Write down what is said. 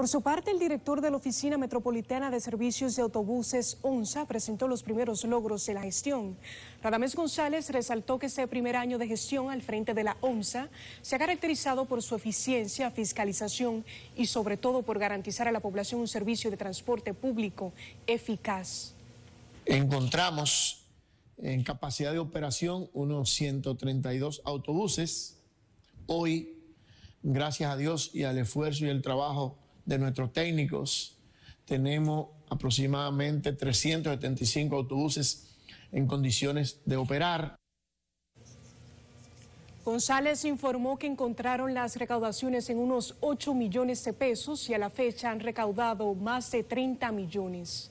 Por su parte, el director de la Oficina Metropolitana de Servicios de Autobuses, ONSA, presentó los primeros logros de la gestión. Radamés González resaltó que este primer año de gestión al frente de la ONSA se ha caracterizado por su eficiencia, fiscalización y sobre todo por garantizar a la población un servicio de transporte público eficaz. Encontramos en capacidad de operación unos 132 autobuses. Hoy, gracias a Dios y al esfuerzo y el trabajo de nuestros técnicos. Tenemos aproximadamente 375 autobuses en condiciones de operar. González informó que encontraron las recaudaciones en unos 8 millones de pesos y a la fecha han recaudado más de 30 millones.